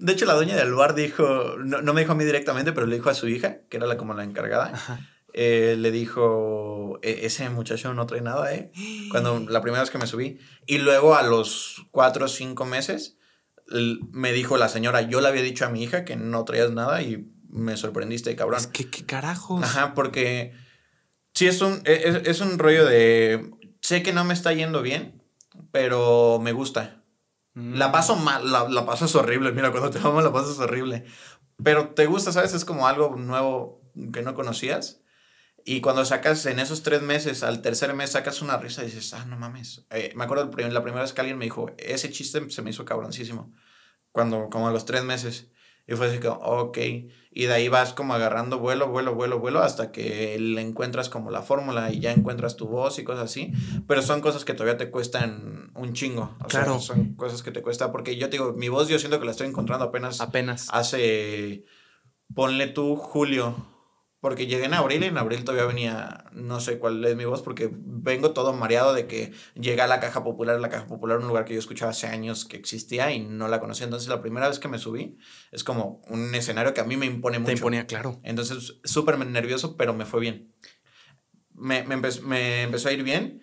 De hecho, la dueña del bar dijo, no, me dijo a mí directamente, pero le dijo a su hija, que era la, como la encargada, eh, le dijo, e, ese muchacho no trae nada, ¿eh? Cuando la primera vez que me subí. Y luego a los cuatro o cinco meses, me dijo la señora, yo le había dicho a mi hija que no traías nada y me sorprendiste, cabrón. Es ¿qué carajos? Ajá, porque sí es un, e, e, es un rollo de, sé que no me está yendo bien, pero me gusta. La mm. paso mal, la, la pasas horrible. Mira, cuando te vamos la pasas horrible. Pero te gusta, ¿sabes? Es como algo nuevo que no conocías. Y cuando sacas en esos tres meses, al tercer mes, sacas una risa y dices, ah, no mames. Eh, me acuerdo la primera vez que alguien me dijo, ese chiste se me hizo cabroncísimo. Cuando, como a los tres meses. Y fue así que, ok. Y de ahí vas como agarrando vuelo, vuelo, vuelo, vuelo, hasta que le encuentras como la fórmula y ya encuentras tu voz y cosas así. Pero son cosas que todavía te cuestan un chingo. O Sea, son cosas que te cuesta. Porque yo te digo, mi voz yo siento que la estoy encontrando apenas. Apenas. Hace. Ponle tú julio porque llegué en abril y en abril todavía venía, no sé cuál es mi voz, porque vengo todo mareado de que llega a la Caja Popular, la Caja Popular, un lugar que yo escuchaba hace años que existía y no la conocía. Entonces, la primera vez que me subí es como un escenario que a mí me impone mucho. Te imponía, claro. Entonces, súper nervioso, pero me fue bien. Me, empezó a ir bien,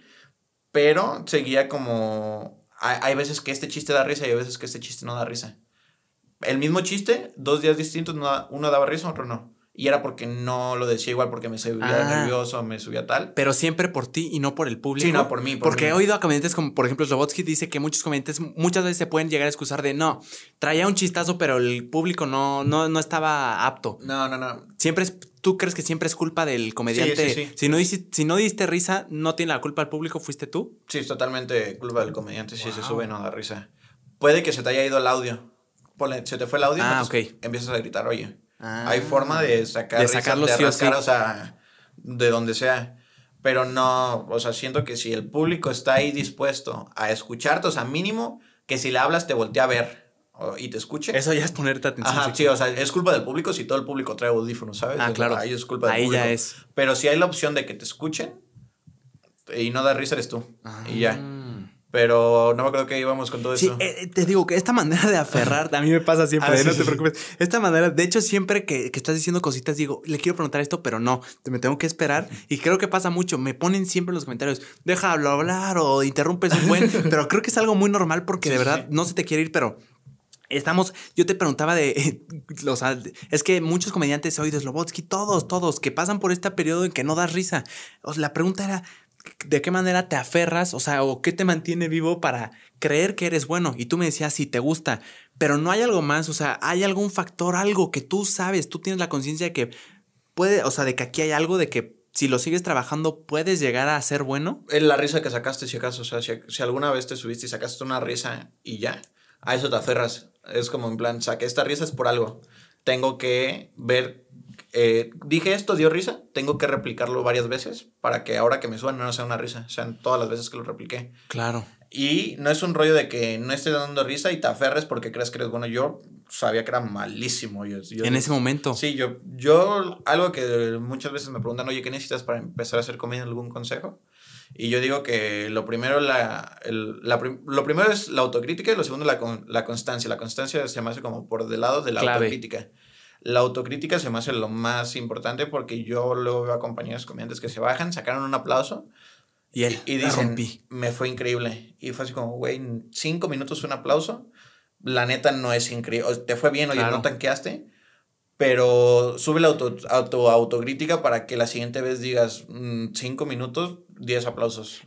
pero seguía como. Hay, hay veces que este chiste da risa y hay veces que este chiste no da risa. El mismo chiste, dos días distintos, uno daba risa, otro no y era porque no lo decía igual porque me subía ah. nervioso, me subía tal. Pero siempre por ti y no por el público. no, por mí. porque he oído a comediantes como, por ejemplo, Slobotsky dice que muchos comediantes muchas veces se pueden llegar a excusar de no, traía un chistazo, pero el público no, no, no estaba apto. No, no, no. Siempre es ¿Tú crees que siempre es culpa del comediante? Sí, sí, Si, no diste, si no diste risa, ¿no tiene la culpa el público? ¿Fuiste tú? Sí, totalmente culpa del comediante. Si se sube, no da risa. Puede que se te haya ido el audio. se te fue el audio. Ah, ok. Empiezas a gritar, oye. Ah. Hay forma de sacar de de o, de donde sea. Pero no, o sea, siento que si el público está ahí dispuesto a escucharte, o sea, mínimo que si le hablas te voltea a ver y te escuche. Eso ya es ponerte atención. Ajá, sí, o sea, es culpa del público si todo el público trae audífonos, ¿sabes? Ah, claro. Ahí es culpa del ya es. Pero si hay la opción de que te escuchen, y no da risa eres tú. y ya. Ah. Pero no me creo que íbamos con todo eso. Sí, eh, te digo que esta manera de aferrar, a mí me pasa siempre, ah, no te preocupes. Esta manera, de hecho, siempre que, que, estás diciendo cositas, digo, le quiero preguntar esto, pero no, me tengo que esperar. Y creo que pasa mucho. Me ponen siempre en los comentarios, deja hablar o interrumpes un buen. pero creo que es algo muy normal porque de verdad no se te quiere ir, pero Estamos, yo te preguntaba de, es que muchos comediantes hoy de todos, todos, que pasan por este periodo en que no das risa. O la pregunta era, de qué manera te aferras, o sea, o qué te mantiene vivo para creer que eres bueno. Y tú me decías, si te gusta, pero no hay algo más, o sea, hay algún factor, algo que tú sabes, tú tienes la conciencia de que puede, o sea, de que aquí hay algo de que si lo sigues trabajando, puedes llegar a ser bueno. Es eh, La risa que sacaste, si acaso, o sea, si, alguna vez te subiste y sacaste una risa y ya, a eso te aferras. Es como en plan, que esta risa es por algo. Tengo que ver eh, dije esto, dio risa, tengo que replicarlo varias veces para que ahora que me suban no sea una risa, sean todas las veces que lo repliqué. Claro. Y no es un rollo de que no estés dando risa y te aferres porque crees que eres bueno. Yo sabía que era malísimo. Yo, en ese momento. Sí, yo, yo, algo que muchas veces me preguntan, oye, ¿qué necesitas para empezar a hacer comida, ¿Algún consejo? Y yo digo que lo primero, lo primero es la autocrítica y lo segundo la, la constancia. La constancia se me hace como por del lado de la autocrítica. La autocrítica se me hace lo más importante porque yo luego veo a compañeros comediantes que se bajan, sacaron un aplauso. Y y dicen, me fue increíble. Y fue así como, güey, cinco minutos un aplauso. La neta no es increíble. Te fue bien, oye, ya no tanqueaste. Pero sube la auto, autocrítica para que la siguiente vez digas, mm, cinco minutos, diez aplausos.